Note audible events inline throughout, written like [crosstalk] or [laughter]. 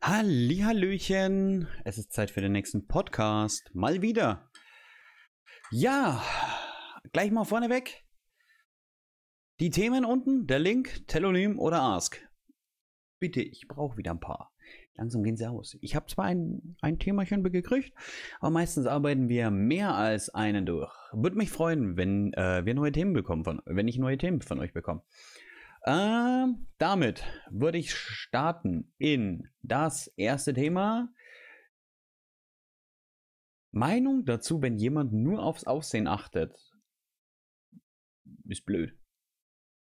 Hallihallöchen, es ist Zeit für den nächsten Podcast. Mal wieder. Ja, gleich mal vorneweg. Die Themen unten, der Link, Telonym oder Ask. Bitte, ich brauche wieder ein paar. Langsam gehen sie aus. Ich habe zwar ein, ein Themachen gekriegt, aber meistens arbeiten wir mehr als einen durch. Würde mich freuen, wenn äh, wir neue Themen bekommen, von, wenn ich neue Themen von euch bekomme. Ähm, damit würde ich starten in das erste Thema. Meinung dazu, wenn jemand nur aufs Aussehen achtet, ist blöd.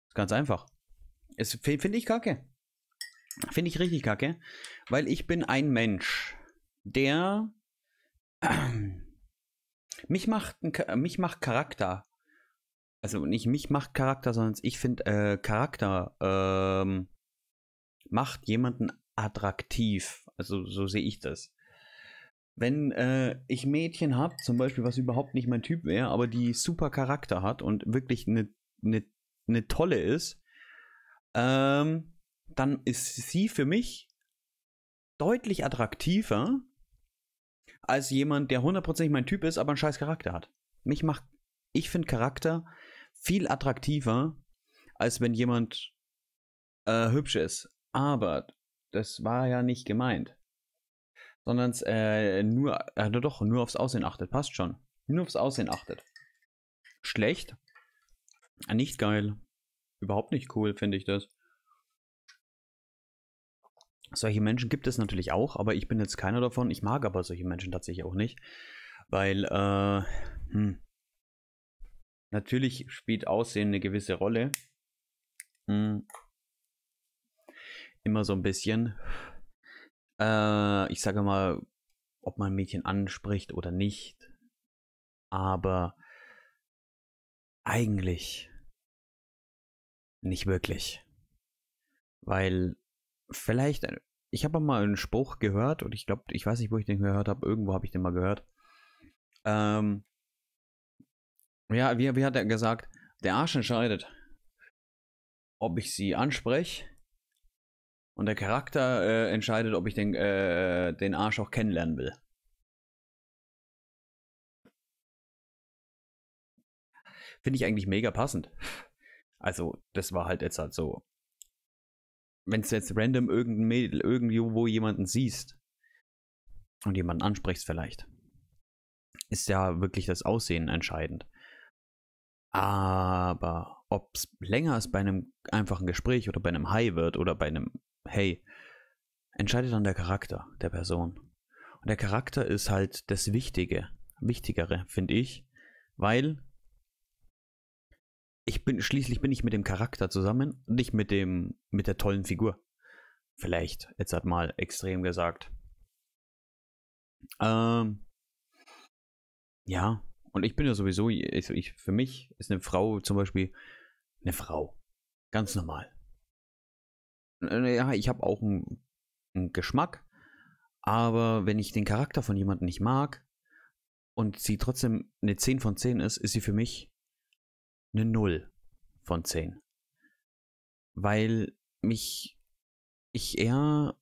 Ist ganz einfach. finde ich kacke. Finde ich richtig kacke, weil ich bin ein Mensch, der äh, [clears throat] mich macht, mich macht Charakter also nicht mich macht Charakter, sondern ich finde, äh, Charakter ähm, macht jemanden attraktiv. Also so sehe ich das. Wenn äh, ich Mädchen habe, zum Beispiel, was überhaupt nicht mein Typ wäre, aber die super Charakter hat und wirklich eine ne, ne tolle ist, ähm, dann ist sie für mich deutlich attraktiver als jemand, der hundertprozentig mein Typ ist, aber einen scheiß Charakter hat. Mich macht, ich finde Charakter viel attraktiver, als wenn jemand äh, hübsch ist. Aber das war ja nicht gemeint. Sondern äh, nur, äh, doch, nur aufs Aussehen achtet. Passt schon. Nur aufs Aussehen achtet. Schlecht. Nicht geil. Überhaupt nicht cool, finde ich das. Solche Menschen gibt es natürlich auch, aber ich bin jetzt keiner davon. Ich mag aber solche Menschen tatsächlich auch nicht. Weil, äh, hm, Natürlich spielt Aussehen eine gewisse Rolle. Hm. Immer so ein bisschen. Äh, ich sage mal, ob man ein Mädchen anspricht oder nicht. Aber eigentlich nicht wirklich. Weil vielleicht, ich habe mal einen Spruch gehört und ich glaube, ich weiß nicht, wo ich den gehört habe, irgendwo habe ich den mal gehört. Ähm, ja, wie, wie hat er gesagt? Der Arsch entscheidet, ob ich sie anspreche. Und der Charakter äh, entscheidet, ob ich den, äh, den Arsch auch kennenlernen will. Finde ich eigentlich mega passend. Also, das war halt jetzt halt so. Wenn du jetzt random irgendein Mädel irgendwo jemanden siehst und jemanden ansprichst vielleicht, ist ja wirklich das Aussehen entscheidend. Aber ob es länger ist bei einem einfachen Gespräch oder bei einem Hi wird oder bei einem Hey, entscheidet dann der Charakter der Person. Und der Charakter ist halt das Wichtige, Wichtigere, finde ich, weil ich bin, schließlich bin ich mit dem Charakter zusammen nicht mit dem, mit der tollen Figur. Vielleicht, jetzt hat mal extrem gesagt. Ähm, ja, und ich bin ja sowieso, ich, ich, für mich ist eine Frau zum Beispiel eine Frau. Ganz normal. Ja, ich habe auch einen, einen Geschmack, aber wenn ich den Charakter von jemandem nicht mag und sie trotzdem eine 10 von 10 ist, ist sie für mich eine 0 von 10. Weil mich ich eher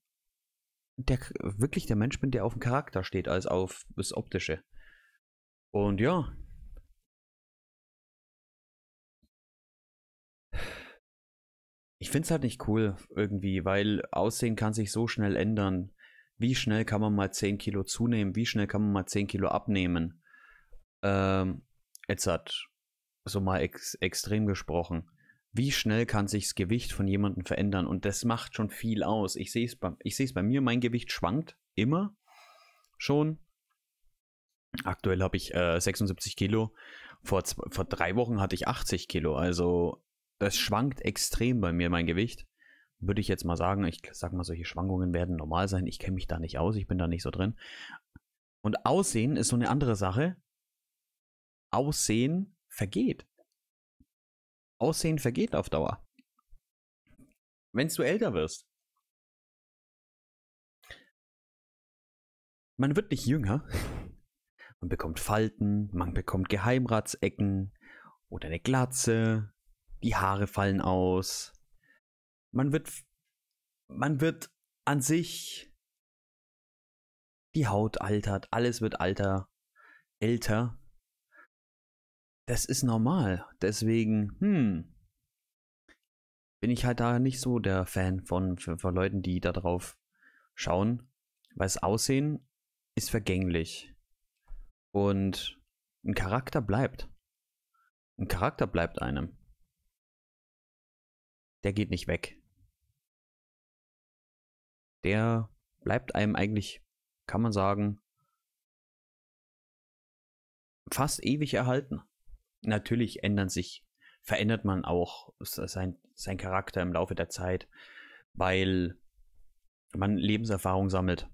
der, wirklich der Mensch bin, der auf den Charakter steht, als auf das Optische. Und ja. Ich finde es halt nicht cool irgendwie, weil Aussehen kann sich so schnell ändern. Wie schnell kann man mal 10 Kilo zunehmen? Wie schnell kann man mal 10 Kilo abnehmen? Ähm, jetzt hat so mal ex extrem gesprochen. Wie schnell kann sich das Gewicht von jemandem verändern? Und das macht schon viel aus. Ich sehe es bei, bei mir, mein Gewicht schwankt immer schon Aktuell habe ich äh, 76 Kilo. Vor, vor drei Wochen hatte ich 80 Kilo. Also das schwankt extrem bei mir, mein Gewicht. Würde ich jetzt mal sagen, ich sag mal, solche Schwankungen werden normal sein. Ich kenne mich da nicht aus, ich bin da nicht so drin. Und Aussehen ist so eine andere Sache. Aussehen vergeht. Aussehen vergeht auf Dauer. Wenn du älter wirst. Man wird nicht jünger. Man bekommt Falten, man bekommt Geheimratsecken oder eine Glatze, die Haare fallen aus. Man wird, man wird an sich, die Haut altert, alles wird alter, älter. Das ist normal. Deswegen, hm, bin ich halt da nicht so der Fan von, von, von Leuten, die da drauf schauen, weil das Aussehen ist vergänglich. Und ein Charakter bleibt. Ein Charakter bleibt einem. Der geht nicht weg. Der bleibt einem eigentlich, kann man sagen, fast ewig erhalten. Natürlich ändern sich, verändert man auch sein, sein Charakter im Laufe der Zeit, weil man Lebenserfahrung sammelt,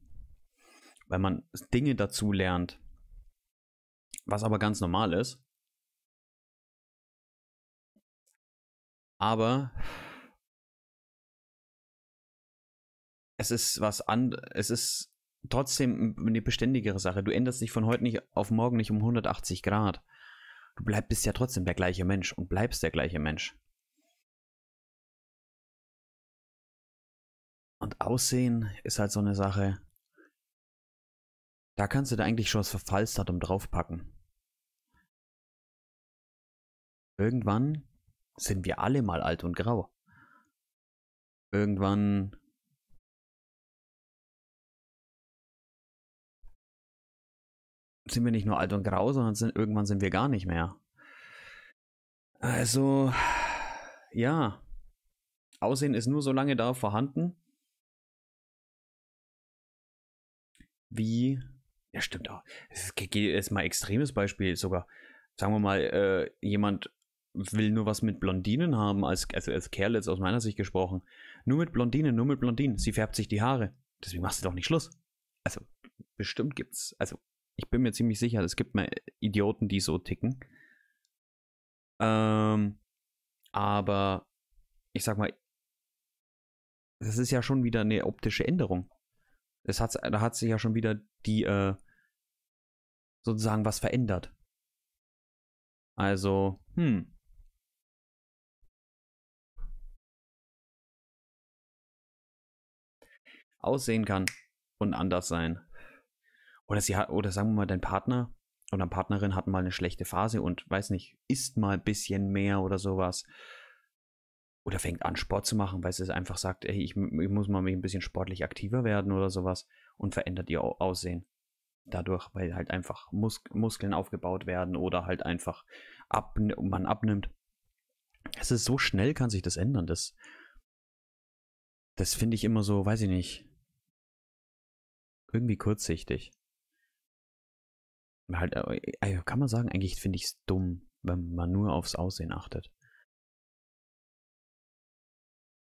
weil man Dinge dazu lernt, was aber ganz normal ist. Aber es ist was an, es ist trotzdem eine beständigere Sache. Du änderst dich von heute nicht auf morgen nicht um 180 Grad. Du bleib, bist ja trotzdem der gleiche Mensch und bleibst der gleiche Mensch. Und Aussehen ist halt so eine Sache. Da kannst du da eigentlich schon das Verfallsdatum draufpacken. Irgendwann sind wir alle mal alt und grau. Irgendwann sind wir nicht nur alt und grau, sondern sind, irgendwann sind wir gar nicht mehr. Also, ja. Aussehen ist nur so lange da vorhanden, wie. Ja, stimmt auch. Es geht jetzt mal extremes Beispiel sogar. Sagen wir mal, äh, jemand will nur was mit Blondinen haben, als, also als Kerl jetzt aus meiner Sicht gesprochen. Nur mit Blondinen, nur mit Blondinen. Sie färbt sich die Haare. Deswegen machst du doch nicht Schluss. Also, bestimmt gibt's. Also, ich bin mir ziemlich sicher, es gibt mal Idioten, die so ticken. Ähm, aber ich sag mal, das ist ja schon wieder eine optische Änderung. Es hat, da hat sich ja schon wieder die äh, sozusagen was verändert. Also, hm, aussehen kann und anders sein. Oder, sie hat, oder sagen wir mal, dein Partner oder Partnerin hat mal eine schlechte Phase und weiß nicht, isst mal ein bisschen mehr oder sowas. Oder fängt an, Sport zu machen, weil sie einfach sagt, ey, ich, ich muss mal ein bisschen sportlich aktiver werden oder sowas und verändert ihr Aussehen. Dadurch, weil halt einfach Mus Muskeln aufgebaut werden oder halt einfach abn man abnimmt. Es ist so schnell, kann sich das ändern. Das das finde ich immer so, weiß ich nicht. Irgendwie kurzsichtig. Halt, äh, also kann man sagen, eigentlich finde ich es dumm, wenn man nur aufs Aussehen achtet.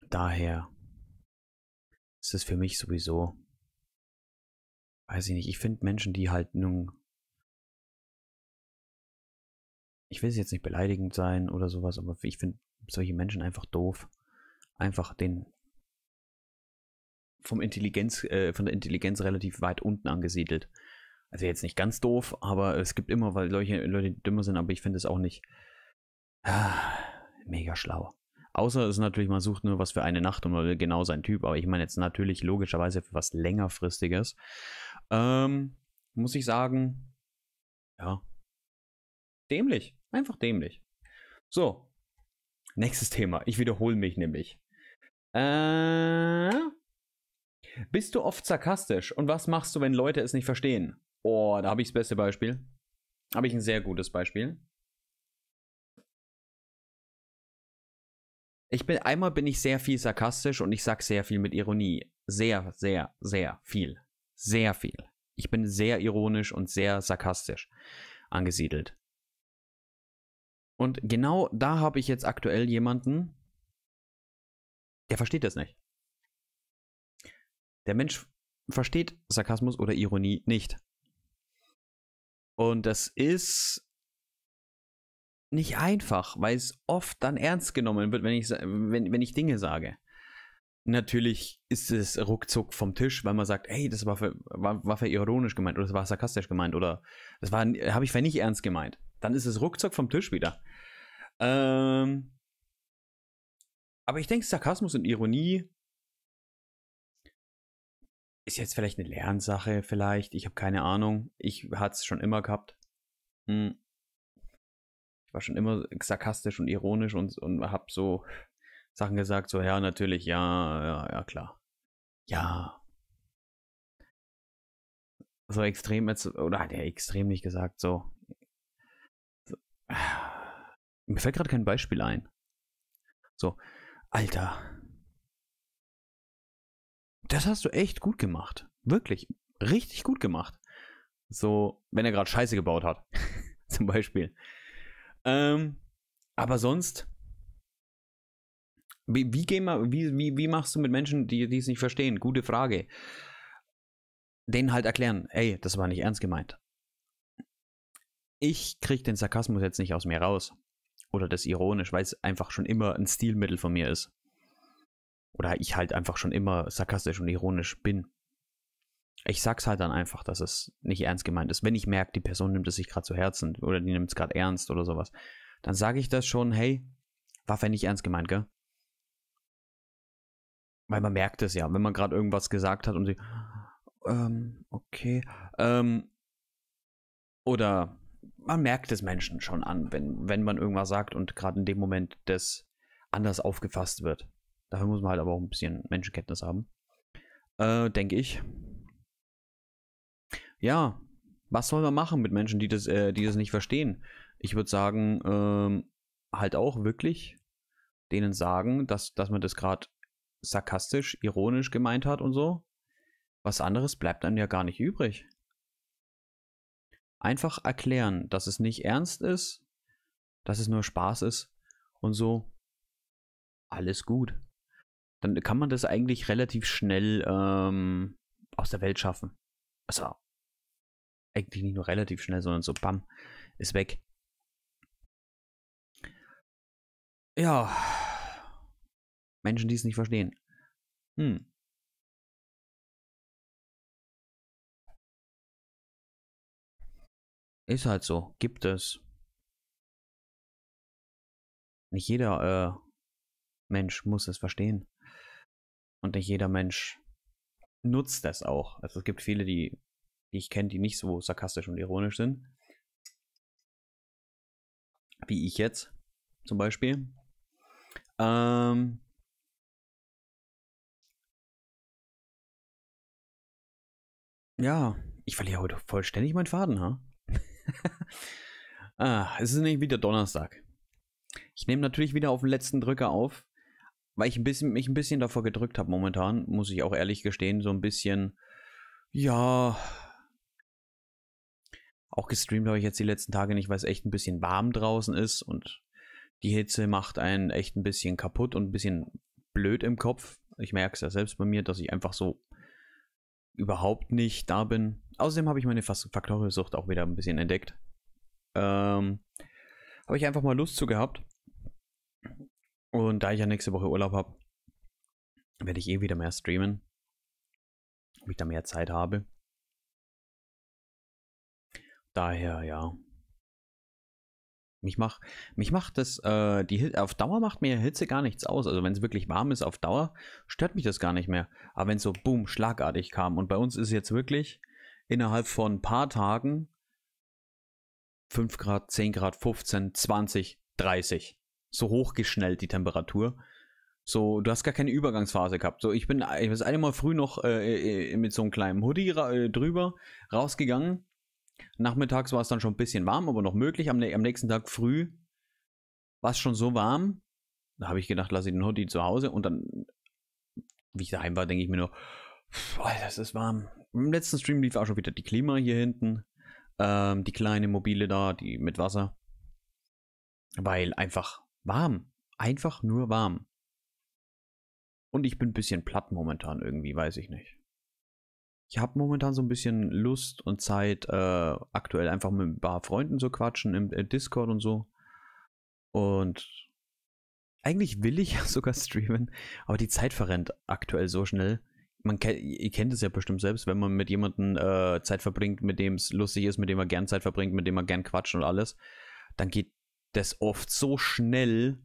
Daher ist es für mich sowieso, weiß ich nicht, ich finde Menschen, die halt nun, ich will es jetzt nicht beleidigend sein oder sowas, aber ich finde solche Menschen einfach doof. Einfach den vom Intelligenz, äh, von der Intelligenz relativ weit unten angesiedelt. Also jetzt nicht ganz doof, aber es gibt immer, weil Leute, Leute dümmer sind, aber ich finde es auch nicht ah, mega schlau. Außer es ist natürlich, man sucht nur was für eine Nacht und man will genau sein Typ, aber ich meine jetzt natürlich logischerweise für was längerfristiges. Ähm, muss ich sagen, ja. Dämlich. Einfach dämlich. So. Nächstes Thema. Ich wiederhole mich nämlich. Äh. Bist du oft sarkastisch und was machst du, wenn Leute es nicht verstehen? Oh, da habe ich das beste Beispiel. Habe ich ein sehr gutes Beispiel. Ich bin einmal bin ich sehr viel sarkastisch und ich sag sehr viel mit Ironie. Sehr, sehr, sehr viel. Sehr viel. Ich bin sehr ironisch und sehr sarkastisch angesiedelt. Und genau da habe ich jetzt aktuell jemanden, der versteht das nicht. Der Mensch versteht Sarkasmus oder Ironie nicht. Und das ist nicht einfach, weil es oft dann ernst genommen wird, wenn ich, wenn, wenn ich Dinge sage. Natürlich ist es ruckzuck vom Tisch, weil man sagt, hey, das war für, war, war für ironisch gemeint oder das war sarkastisch gemeint oder das habe ich für nicht ernst gemeint. Dann ist es ruckzuck vom Tisch wieder. Ähm, aber ich denke, Sarkasmus und Ironie ist jetzt vielleicht eine Lernsache, vielleicht. Ich habe keine Ahnung. Ich hatte es schon immer gehabt. Hm. Ich war schon immer sarkastisch und ironisch und, und habe so Sachen gesagt, so ja, natürlich, ja, ja, ja, klar. Ja. So extrem jetzt, oder hat er extrem nicht gesagt, so. so. Mir fällt gerade kein Beispiel ein. So, Alter, das hast du echt gut gemacht. Wirklich. Richtig gut gemacht. So, wenn er gerade Scheiße gebaut hat. [laughs] Zum Beispiel. Ähm, aber sonst. Wie, wie, wie, wie, wie machst du mit Menschen, die, die es nicht verstehen? Gute Frage. Denen halt erklären, ey, das war nicht ernst gemeint. Ich kriege den Sarkasmus jetzt nicht aus mir raus. Oder das ironisch, weil es einfach schon immer ein Stilmittel von mir ist oder ich halt einfach schon immer sarkastisch und ironisch bin. Ich sag's halt dann einfach, dass es nicht ernst gemeint ist. Wenn ich merke, die Person nimmt es sich gerade zu Herzen oder die nimmt es gerade ernst oder sowas, dann sage ich das schon, hey, war nicht ernst gemeint, gell? Weil man merkt es ja, wenn man gerade irgendwas gesagt hat und sie, ähm, okay, ähm, oder man merkt es Menschen schon an, wenn, wenn man irgendwas sagt und gerade in dem Moment das anders aufgefasst wird. Dafür muss man halt aber auch ein bisschen Menschenkenntnis haben. Äh, denke ich. Ja, was soll man machen mit Menschen, die das, äh, die das nicht verstehen? Ich würde sagen, ähm, halt auch wirklich denen sagen, dass, dass man das gerade sarkastisch, ironisch gemeint hat und so. Was anderes bleibt einem ja gar nicht übrig. Einfach erklären, dass es nicht ernst ist, dass es nur Spaß ist und so. Alles gut dann kann man das eigentlich relativ schnell ähm, aus der Welt schaffen. Also eigentlich nicht nur relativ schnell, sondern so bam, ist weg. Ja. Menschen, die es nicht verstehen. Hm. Ist halt so. Gibt es. Nicht jeder äh, Mensch muss es verstehen. Und nicht jeder Mensch nutzt das auch. Also es gibt viele, die, die ich kenne, die nicht so sarkastisch und ironisch sind. Wie ich jetzt zum Beispiel. Ähm, ja, ich verliere heute vollständig meinen Faden, ha? [laughs] ah, es ist nämlich wieder Donnerstag. Ich nehme natürlich wieder auf den letzten Drücker auf, weil ich ein bisschen, mich ein bisschen davor gedrückt habe momentan, muss ich auch ehrlich gestehen, so ein bisschen, ja, auch gestreamt habe ich jetzt die letzten Tage nicht, weil es echt ein bisschen warm draußen ist und die Hitze macht einen echt ein bisschen kaputt und ein bisschen blöd im Kopf. Ich merke es ja selbst bei mir, dass ich einfach so überhaupt nicht da bin. Außerdem habe ich meine Faktoriosucht auch wieder ein bisschen entdeckt. Ähm, habe ich einfach mal Lust zu gehabt und da ich ja nächste Woche Urlaub habe, werde ich eh wieder mehr streamen. Ob ich da mehr Zeit habe. Daher, ja. Mich macht, mich macht das, äh, die Hit auf Dauer macht mir Hitze gar nichts aus. Also wenn es wirklich warm ist auf Dauer, stört mich das gar nicht mehr. Aber wenn es so boom, schlagartig kam und bei uns ist jetzt wirklich innerhalb von ein paar Tagen 5 Grad, 10 Grad, 15, 20, 30 so hochgeschnellt, die Temperatur. So, du hast gar keine Übergangsphase gehabt. So, ich bin, ich bin einmal früh noch äh, äh mit so einem kleinen Hoodie äh, drüber rausgegangen. Nachmittags war es dann schon ein bisschen warm, aber noch möglich. Am, am nächsten Tag früh war es schon so warm. Da habe ich gedacht, lasse ich den Hoodie zu Hause. Und dann, wie ich daheim war, denke ich mir nur, boah, das ist warm. Im letzten Stream lief auch schon wieder die Klima hier hinten. Ähm, die kleine mobile da, die mit Wasser. Weil einfach warm. Einfach nur warm. Und ich bin ein bisschen platt momentan irgendwie, weiß ich nicht. Ich habe momentan so ein bisschen Lust und Zeit, äh, aktuell einfach mit ein paar Freunden zu quatschen im, im äh, Discord und so. Und eigentlich will ich [laughs] ja sogar streamen, aber die Zeit verrennt aktuell so schnell. Man kennt, ihr kennt es ja bestimmt selbst, wenn man mit jemandem äh, Zeit verbringt, mit dem es lustig ist, mit dem man gern Zeit verbringt, mit dem man gern quatscht und alles, dann geht das oft so schnell,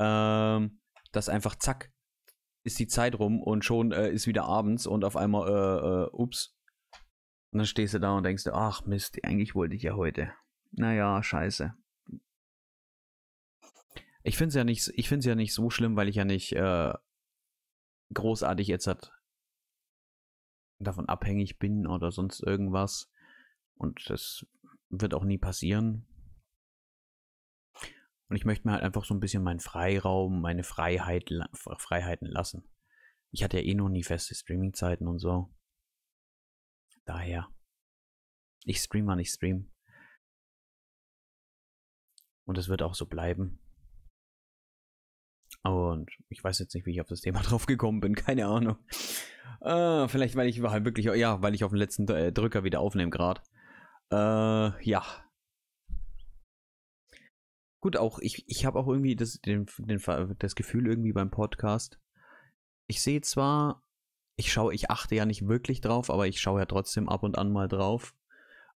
ähm, dass einfach zack, ist die Zeit rum und schon äh, ist wieder abends und auf einmal, äh, äh, ups. Und dann stehst du da und denkst, ach Mist, eigentlich wollte ich ja heute. Naja, scheiße. Ich finde es ja nicht, ja nicht so schlimm, weil ich ja nicht äh, großartig jetzt hat, davon abhängig bin oder sonst irgendwas. Und das wird auch nie passieren. Und ich möchte mir halt einfach so ein bisschen meinen Freiraum, meine Freiheit, Freiheiten lassen. Ich hatte ja eh noch nie feste Streamingzeiten und so. Daher. Ich stream, wann ich stream. Und das wird auch so bleiben. Und ich weiß jetzt nicht, wie ich auf das Thema [laughs] drauf gekommen bin, keine Ahnung. Äh, vielleicht, weil ich halt wirklich, ja, weil ich auf den letzten äh, Drücker wieder aufnehme gerade. Äh, ja, Gut, auch ich, ich habe auch irgendwie das, den, den, das Gefühl irgendwie beim Podcast. Ich sehe zwar, ich schaue, ich achte ja nicht wirklich drauf, aber ich schaue ja trotzdem ab und an mal drauf.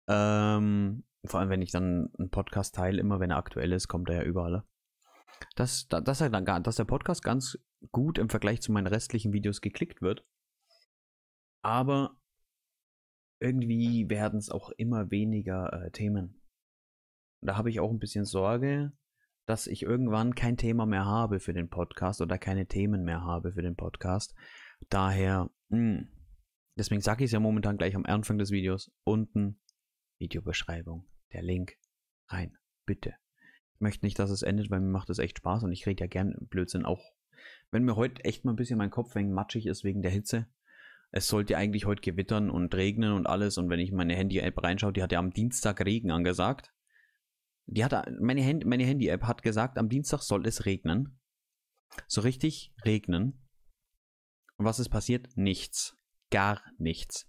Ähm, vor allem, wenn ich dann einen Podcast teile, immer wenn er aktuell ist, kommt er ja überall. Dass, dass, er dann, dass der Podcast ganz gut im Vergleich zu meinen restlichen Videos geklickt wird. Aber irgendwie werden es auch immer weniger äh, Themen da habe ich auch ein bisschen Sorge, dass ich irgendwann kein Thema mehr habe für den Podcast oder keine Themen mehr habe für den Podcast. Daher, mh. Hm, deswegen sage ich es ja momentan gleich am Anfang des Videos unten Videobeschreibung, der Link rein, bitte. Ich möchte nicht, dass es endet, weil mir macht es echt Spaß und ich rede ja gern Blödsinn auch. Wenn mir heute echt mal ein bisschen mein Kopf wegen matschig ist wegen der Hitze, es sollte ja eigentlich heute gewittern und regnen und alles. Und wenn ich meine Handy-App reinschaue, die hat ja am Dienstag Regen angesagt die hat, meine, Hand, meine Handy-App hat gesagt, am Dienstag soll es regnen. So richtig regnen. Und was ist passiert? Nichts. Gar nichts.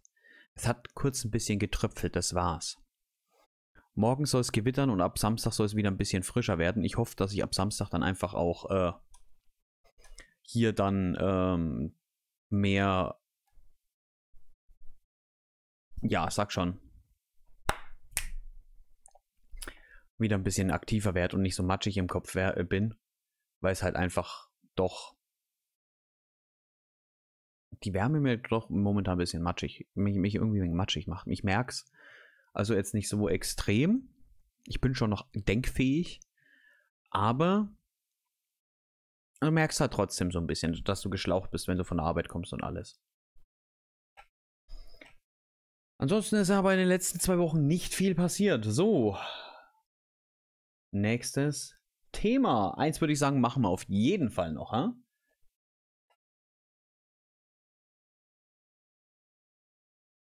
Es hat kurz ein bisschen getröpfelt, das war's. Morgen soll es gewittern und ab Samstag soll es wieder ein bisschen frischer werden. Ich hoffe, dass ich ab Samstag dann einfach auch äh, hier dann ähm, mehr, ja, sag schon, wieder ein bisschen aktiver werde und nicht so matschig im Kopf äh, bin, weil es halt einfach doch die Wärme mir doch momentan ein bisschen matschig, mich, mich irgendwie ein bisschen matschig macht. Ich merke es Also jetzt nicht so extrem. Ich bin schon noch denkfähig, aber du merkst halt trotzdem so ein bisschen, dass du geschlaucht bist, wenn du von der Arbeit kommst und alles. Ansonsten ist aber in den letzten zwei Wochen nicht viel passiert. So, Nächstes Thema. Eins würde ich sagen, machen wir auf jeden Fall noch, ha?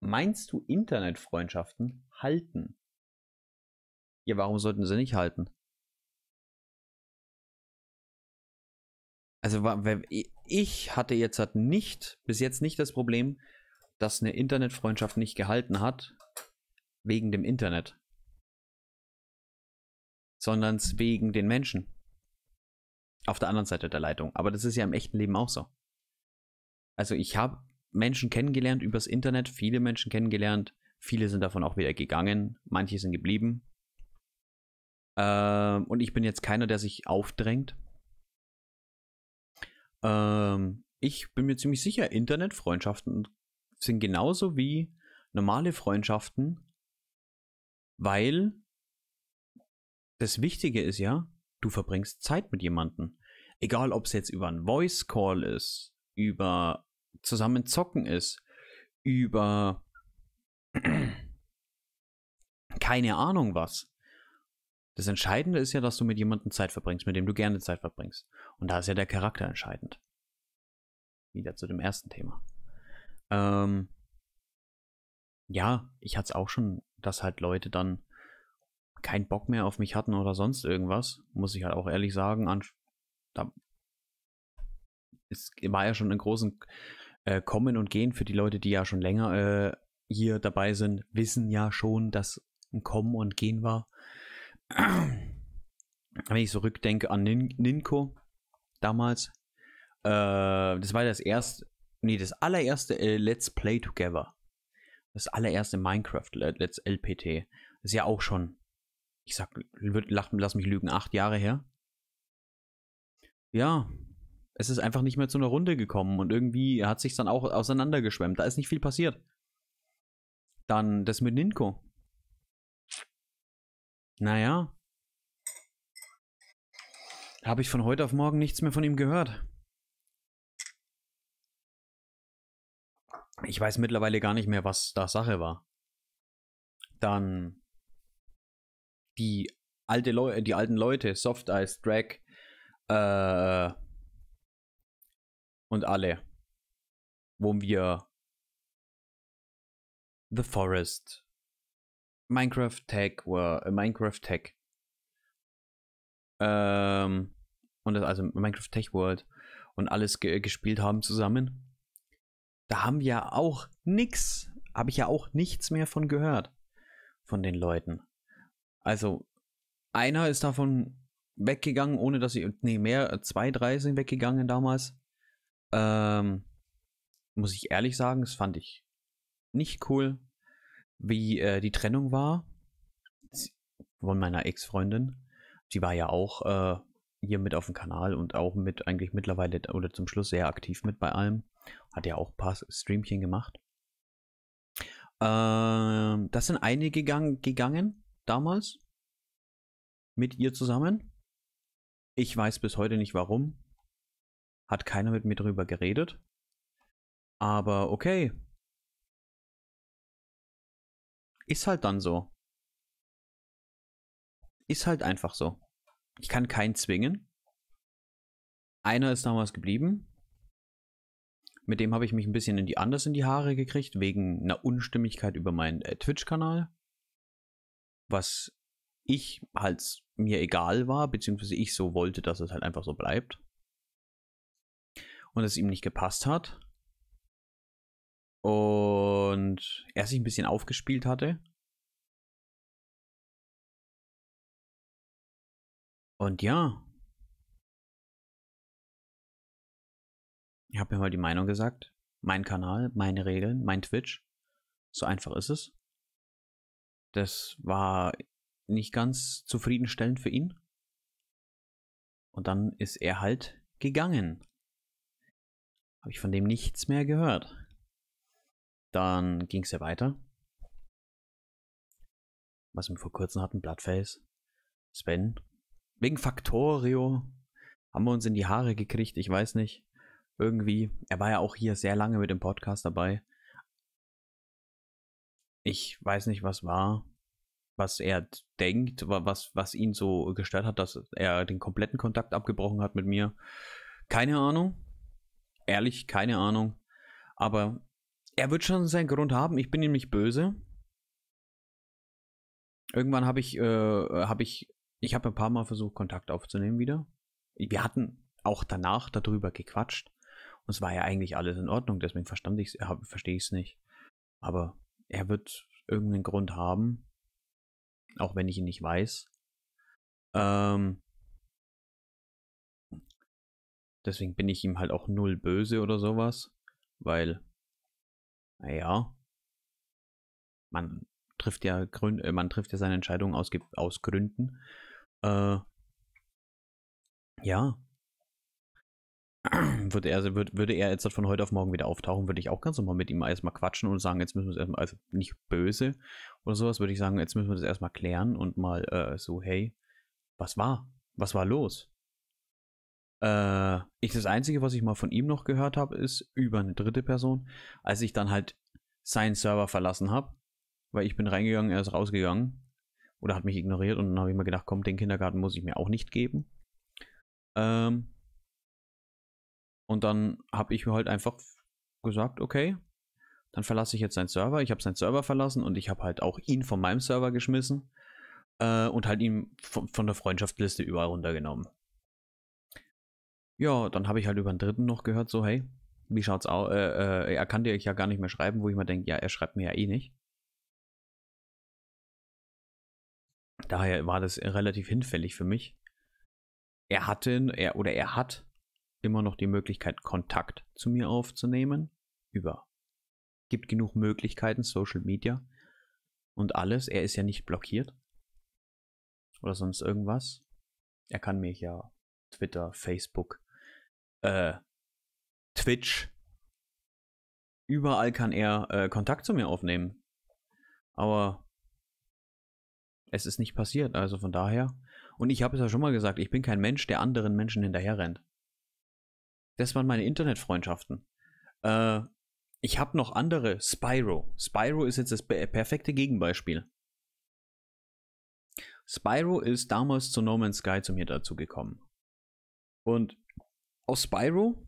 Meinst du Internetfreundschaften halten? Ja, warum sollten sie nicht halten? Also ich hatte jetzt halt nicht, bis jetzt nicht das Problem, dass eine Internetfreundschaft nicht gehalten hat, wegen dem Internet sondern es wegen den Menschen. Auf der anderen Seite der Leitung. Aber das ist ja im echten Leben auch so. Also ich habe Menschen kennengelernt übers Internet, viele Menschen kennengelernt, viele sind davon auch wieder gegangen, manche sind geblieben. Ähm, und ich bin jetzt keiner, der sich aufdrängt. Ähm, ich bin mir ziemlich sicher, Internetfreundschaften sind genauso wie normale Freundschaften, weil das Wichtige ist ja, du verbringst Zeit mit jemandem. Egal, ob es jetzt über einen Voice Call ist, über zusammen zocken ist, über [clears throat] keine Ahnung was. Das Entscheidende ist ja, dass du mit jemandem Zeit verbringst, mit dem du gerne Zeit verbringst. Und da ist ja der Charakter entscheidend. Wieder zu dem ersten Thema. Ähm, ja, ich hatte es auch schon, dass halt Leute dann keinen Bock mehr auf mich hatten oder sonst irgendwas, muss ich halt auch ehrlich sagen. An, da es war ja schon ein großes äh, Kommen und Gehen für die Leute, die ja schon länger äh, hier dabei sind, wissen ja schon, dass ein Kommen und Gehen war. Wenn ich zurückdenke an Nin Ninko damals, äh, das war das erste, nee, das allererste äh, Let's Play Together. Das allererste Minecraft äh, Let's LPT. ist ja auch schon ich sag, lach, lass mich lügen, acht Jahre her. Ja, es ist einfach nicht mehr zu einer Runde gekommen und irgendwie hat sich dann auch auseinandergeschwemmt. Da ist nicht viel passiert. Dann das mit Ninko. Naja. Da Habe ich von heute auf morgen nichts mehr von ihm gehört. Ich weiß mittlerweile gar nicht mehr, was da Sache war. Dann die, alte Leu die alten Leute, Soft Ice, Drag äh, und alle, wo wir The Forest, Minecraft Tech, were, äh, Minecraft Tech, ähm, und das, also Minecraft Tech World und alles ge gespielt haben zusammen. Da haben wir auch nichts, habe ich ja auch nichts mehr von gehört von den Leuten. Also einer ist davon weggegangen, ohne dass sie, nee, mehr, zwei, drei sind weggegangen damals. Ähm, muss ich ehrlich sagen, das fand ich nicht cool, wie äh, die Trennung war von meiner Ex-Freundin. Die war ja auch äh, hier mit auf dem Kanal und auch mit eigentlich mittlerweile oder zum Schluss sehr aktiv mit bei allem. Hat ja auch ein paar Streamchen gemacht. Ähm, das sind einige gegangen, gegangen damals mit ihr zusammen. Ich weiß bis heute nicht warum. Hat keiner mit mir darüber geredet. Aber okay. Ist halt dann so. Ist halt einfach so. Ich kann keinen zwingen. Einer ist damals geblieben. Mit dem habe ich mich ein bisschen in die anders in die Haare gekriegt, wegen einer Unstimmigkeit über meinen äh, Twitch-Kanal was ich halt mir egal war, beziehungsweise ich so wollte, dass es halt einfach so bleibt. Und es ihm nicht gepasst hat. Und er sich ein bisschen aufgespielt hatte. Und ja. Ich habe mir mal die Meinung gesagt. Mein Kanal, meine Regeln, mein Twitch. So einfach ist es. Das war nicht ganz zufriedenstellend für ihn. Und dann ist er halt gegangen. Habe ich von dem nichts mehr gehört. Dann ging es ja weiter. Was wir vor kurzem hatten, Bloodface, Sven. Wegen Factorio haben wir uns in die Haare gekriegt, ich weiß nicht. Irgendwie. Er war ja auch hier sehr lange mit dem Podcast dabei ich weiß nicht, was war, was er denkt, was, was ihn so gestört hat, dass er den kompletten Kontakt abgebrochen hat mit mir. Keine Ahnung. Ehrlich, keine Ahnung. Aber er wird schon seinen Grund haben. Ich bin nämlich böse. Irgendwann habe ich, äh, habe ich, ich habe ein paar Mal versucht, Kontakt aufzunehmen wieder. Wir hatten auch danach darüber gequatscht. Und es war ja eigentlich alles in Ordnung, deswegen verstand ich's, verstehe ich es nicht. Aber er wird irgendeinen Grund haben, auch wenn ich ihn nicht weiß. Ähm, deswegen bin ich ihm halt auch null böse oder sowas, weil, naja, man trifft ja Grün, äh, man trifft ja seine Entscheidung aus, aus Gründen. Äh, ja, würde er, würde, würde er jetzt von heute auf morgen wieder auftauchen, würde ich auch ganz normal mit ihm erstmal quatschen und sagen, jetzt müssen wir es erstmal, also nicht böse oder sowas, würde ich sagen, jetzt müssen wir das erstmal klären und mal äh, so, hey, was war? Was war los? Äh, ich, das Einzige, was ich mal von ihm noch gehört habe, ist über eine dritte Person, als ich dann halt seinen Server verlassen habe, weil ich bin reingegangen, er ist rausgegangen oder hat mich ignoriert und dann habe ich mir gedacht, komm, den Kindergarten muss ich mir auch nicht geben. Ähm, und dann habe ich mir halt einfach gesagt, okay, dann verlasse ich jetzt seinen Server. Ich habe seinen Server verlassen und ich habe halt auch ihn von meinem Server geschmissen äh, und halt ihn von, von der Freundschaftsliste überall runtergenommen. Ja, dann habe ich halt über den dritten noch gehört, so, hey, wie schaut's aus? Äh, äh, er kann dir ja gar nicht mehr schreiben, wo ich mir denke, ja, er schreibt mir ja eh nicht. Daher war das relativ hinfällig für mich. Er hatte, er, oder er hat immer noch die Möglichkeit, Kontakt zu mir aufzunehmen. Über. Gibt genug Möglichkeiten, Social Media und alles. Er ist ja nicht blockiert. Oder sonst irgendwas. Er kann mich ja Twitter, Facebook, äh, Twitch. Überall kann er äh, Kontakt zu mir aufnehmen. Aber es ist nicht passiert. Also von daher. Und ich habe es ja schon mal gesagt, ich bin kein Mensch, der anderen Menschen hinterher rennt. Das waren meine Internetfreundschaften. Äh, ich habe noch andere. Spyro. Spyro ist jetzt das perfekte Gegenbeispiel. Spyro ist damals zu No Man's Sky zu mir dazu gekommen. Und aus Spyro,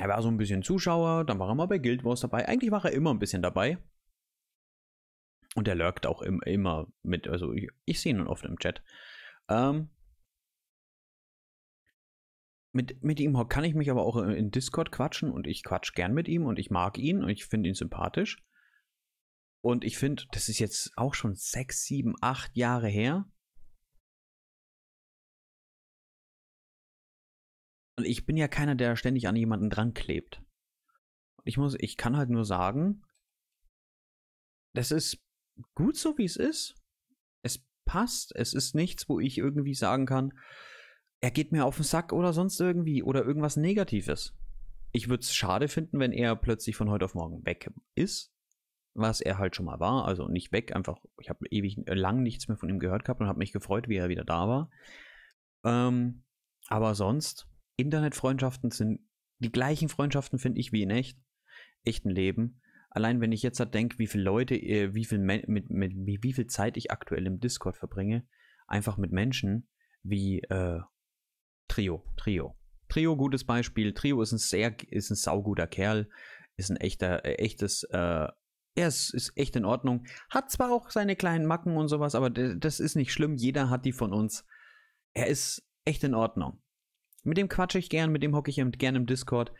er war so ein bisschen Zuschauer, dann war er mal bei Guild Wars dabei. Eigentlich war er immer ein bisschen dabei. Und er lurkt auch im, immer mit, also ich, ich sehe ihn oft im Chat. Ähm, mit, mit ihm kann ich mich aber auch in Discord quatschen und ich quatsch gern mit ihm und ich mag ihn und ich finde ihn sympathisch. Und ich finde, das ist jetzt auch schon sechs, sieben, acht Jahre her. Und ich bin ja keiner, der ständig an jemanden dran klebt. Ich muss, ich kann halt nur sagen, das ist gut so, wie es ist. Es passt. Es ist nichts, wo ich irgendwie sagen kann, er geht mir auf den Sack oder sonst irgendwie oder irgendwas Negatives. Ich würde es schade finden, wenn er plötzlich von heute auf morgen weg ist, was er halt schon mal war, also nicht weg, einfach, ich habe ewig äh, lang nichts mehr von ihm gehört gehabt und habe mich gefreut, wie er wieder da war. Ähm, aber sonst, Internetfreundschaften sind die gleichen Freundschaften, finde ich, wie in echt, echten Leben. Allein wenn ich jetzt halt denke, wie viele Leute, wie viel äh, mit, mit, mit, wie viel Zeit ich aktuell im Discord verbringe, einfach mit Menschen wie äh, Trio, Trio. Trio, gutes Beispiel. Trio ist ein sehr, ist ein sauguter Kerl, ist ein echter, äh, echtes, äh, er ist, ist, echt in Ordnung. Hat zwar auch seine kleinen Macken und sowas, aber das ist nicht schlimm. Jeder hat die von uns. Er ist echt in Ordnung. Mit dem quatsche ich gern, mit dem hocke ich gern im Discord.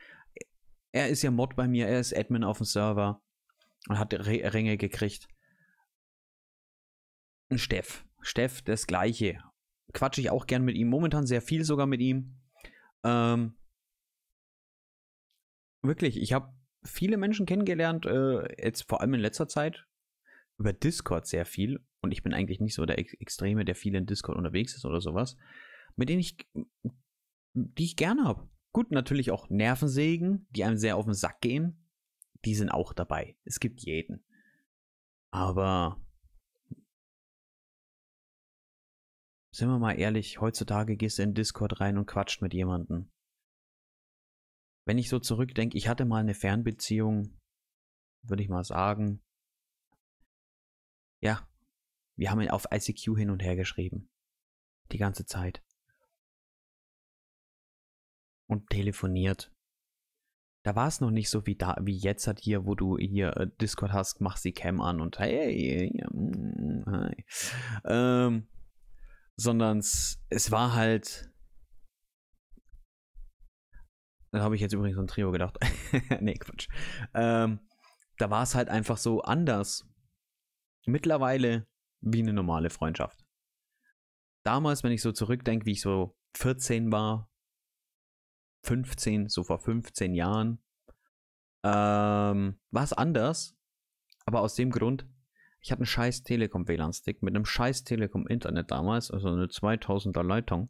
Er ist ja Mod bei mir, er ist Admin auf dem Server und hat Ringe gekriegt. Ein Steff. Steff, das gleiche quatsche ich auch gern mit ihm. Momentan sehr viel sogar mit ihm. Ähm, wirklich, ich habe viele Menschen kennengelernt, äh, jetzt vor allem in letzter Zeit, über Discord sehr viel. Und ich bin eigentlich nicht so der Ex Extreme, der viel in Discord unterwegs ist oder sowas. Mit denen ich, die ich gerne habe. Gut, natürlich auch Nervensägen, die einem sehr auf den Sack gehen. Die sind auch dabei. Es gibt jeden. Aber Sind wir mal ehrlich, heutzutage gehst du in Discord rein und quatscht mit jemandem. Wenn ich so zurückdenke, ich hatte mal eine Fernbeziehung, würde ich mal sagen. Ja, wir haben auf ICQ hin und her geschrieben. Die ganze Zeit. Und telefoniert. Da war es noch nicht so wie da, wie jetzt hat hier, wo du hier äh, Discord hast, machst die Cam an und hey, mm, hi. Ähm, sondern es, war halt. Da habe ich jetzt übrigens an Trio gedacht. [laughs] nee, Quatsch. Ähm, da war es halt einfach so anders. Mittlerweile wie eine normale Freundschaft. Damals, wenn ich so zurückdenke, wie ich so 14 war, 15, so vor 15 Jahren, ähm, war es anders. Aber aus dem Grund, ich hatte einen scheiß Telekom-WLAN-Stick mit einem scheiß Telekom-Internet damals, also eine 2000er Leitung.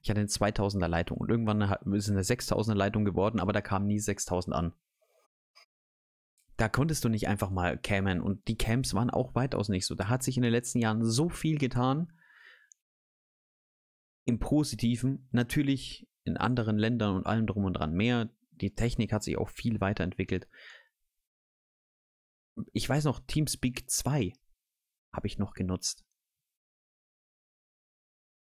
Ich hatte eine 2000er Leitung und irgendwann ist eine 6000er Leitung geworden, aber da kam nie 6000 an. Da konntest du nicht einfach mal cammen und die Camps waren auch weitaus nicht so. Da hat sich in den letzten Jahren so viel getan. Im Positiven, natürlich in anderen Ländern und allem drum und dran mehr. Die Technik hat sich auch viel weiterentwickelt, ich weiß noch, Teamspeak 2 habe ich noch genutzt.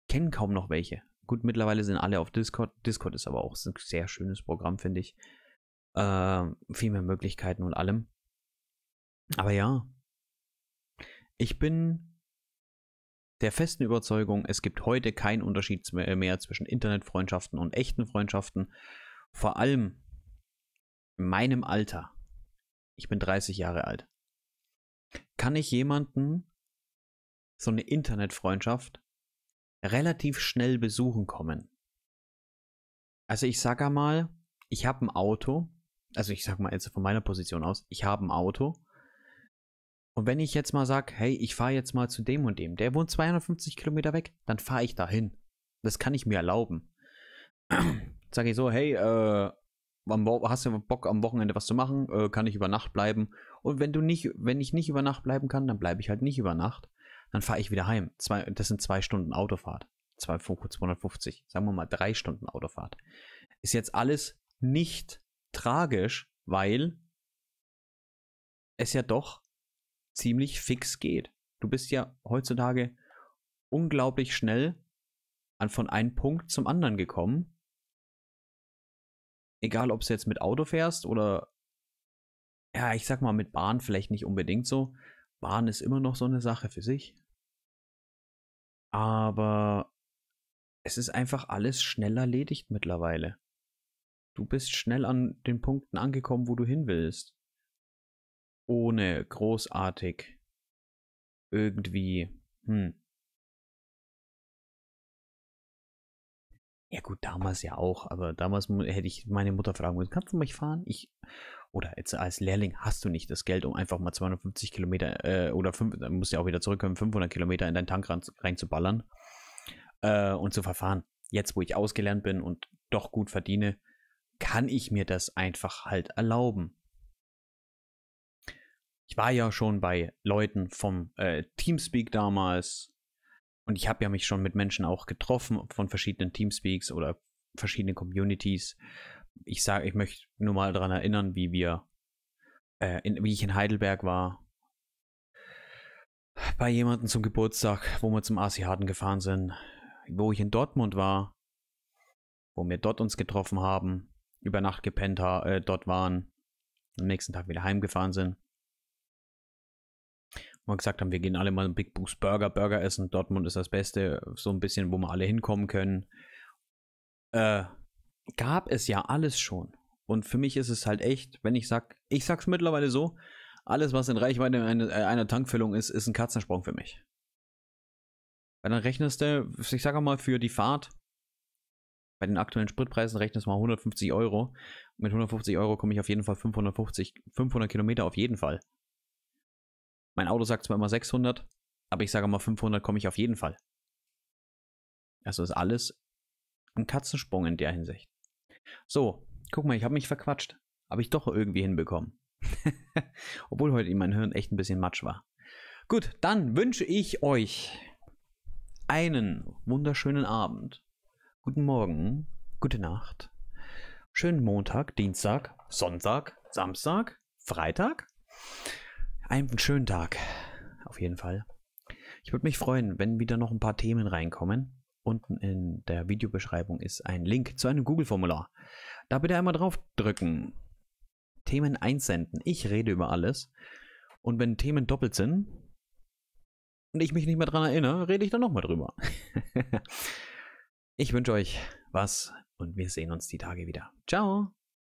Kennen kaum noch welche. Gut, mittlerweile sind alle auf Discord. Discord ist aber auch ein sehr schönes Programm, finde ich. Äh, viel mehr Möglichkeiten und allem. Aber ja, ich bin der festen Überzeugung, es gibt heute keinen Unterschied äh, mehr zwischen Internetfreundschaften und echten Freundschaften. Vor allem in meinem Alter ich bin 30 Jahre alt. Kann ich jemanden, so eine Internetfreundschaft, relativ schnell besuchen kommen? Also ich sage mal, ich habe ein Auto, also ich sage mal jetzt von meiner Position aus, ich habe ein Auto. Und wenn ich jetzt mal sage, hey, ich fahre jetzt mal zu dem und dem, der wohnt 250 Kilometer weg, dann fahre ich dahin. Das kann ich mir erlauben. [clears throat] sage ich so, hey, äh, hast du Bock am Wochenende was zu machen, äh, kann ich über Nacht bleiben. Und wenn du nicht, wenn ich nicht über Nacht bleiben kann, dann bleibe ich halt nicht über Nacht. Dann fahre ich wieder heim. Zwei, das sind zwei Stunden Autofahrt. Zwei, 250, sagen wir mal drei Stunden Autofahrt. Ist jetzt alles nicht tragisch, weil es ja doch ziemlich fix geht. Du bist ja heutzutage unglaublich schnell an von einem Punkt zum anderen gekommen egal ob du jetzt mit Auto fährst oder ja, ich sag mal mit Bahn vielleicht nicht unbedingt so. Bahn ist immer noch so eine Sache für sich. Aber es ist einfach alles schnell erledigt mittlerweile. Du bist schnell an den Punkten angekommen, wo du hin willst. Ohne großartig irgendwie, hm, Ja gut, damals ja auch, aber damals hätte ich meine Mutter fragen müssen, kannst du mich fahren? Ich oder jetzt als Lehrling hast du nicht das Geld, um einfach mal 250 Kilometer äh, oder fünf, dann musst du ja auch wieder zurückkommen, 500 Kilometer in deinen Tank reinzuballern äh, und zu verfahren. Jetzt, wo ich ausgelernt bin und doch gut verdiene, kann ich mir das einfach halt erlauben. Ich war ja schon bei Leuten vom äh, Teamspeak damals, und ich habe ja mich schon mit Menschen auch getroffen von verschiedenen Teamspeaks oder verschiedenen Communities. Ich sage, ich möchte nur mal daran erinnern, wie wir, äh, in, wie ich in Heidelberg war, bei jemandem zum Geburtstag, wo wir zum Asiaten gefahren sind, wo ich in Dortmund war, wo wir dort uns getroffen haben, über Nacht gepennt äh, dort waren, am nächsten Tag wieder heimgefahren sind wo wir gesagt haben, wir gehen alle mal einen Big Boost Burger, Burger essen. Dortmund ist das Beste, so ein bisschen, wo wir alle hinkommen können. Äh, gab es ja alles schon. Und für mich ist es halt echt, wenn ich sag, ich sag's mittlerweile so, alles, was in Reichweite einer, äh, einer Tankfüllung ist, ist ein Katzensprung für mich. Weil dann rechnest du, ich sage mal, für die Fahrt, bei den aktuellen Spritpreisen rechnest du mal 150 Euro. Mit 150 Euro komme ich auf jeden Fall 550, 500 Kilometer auf jeden Fall. Mein Auto sagt zwar immer 600, aber ich sage mal 500 komme ich auf jeden Fall. Also ist alles ein Katzensprung in der Hinsicht. So, guck mal, ich habe mich verquatscht. Habe ich doch irgendwie hinbekommen. [laughs] Obwohl heute in meinem Hirn echt ein bisschen matsch war. Gut, dann wünsche ich euch einen wunderschönen Abend. Guten Morgen, gute Nacht. Schönen Montag, Dienstag, Sonntag, Samstag, Freitag einen schönen Tag. Auf jeden Fall. Ich würde mich freuen, wenn wieder noch ein paar Themen reinkommen. Unten in der Videobeschreibung ist ein Link zu einem Google-Formular. Da bitte einmal drauf drücken. Themen einsenden. Ich rede über alles. Und wenn Themen doppelt sind und ich mich nicht mehr daran erinnere, rede ich dann nochmal drüber. [laughs] ich wünsche euch was und wir sehen uns die Tage wieder. Ciao!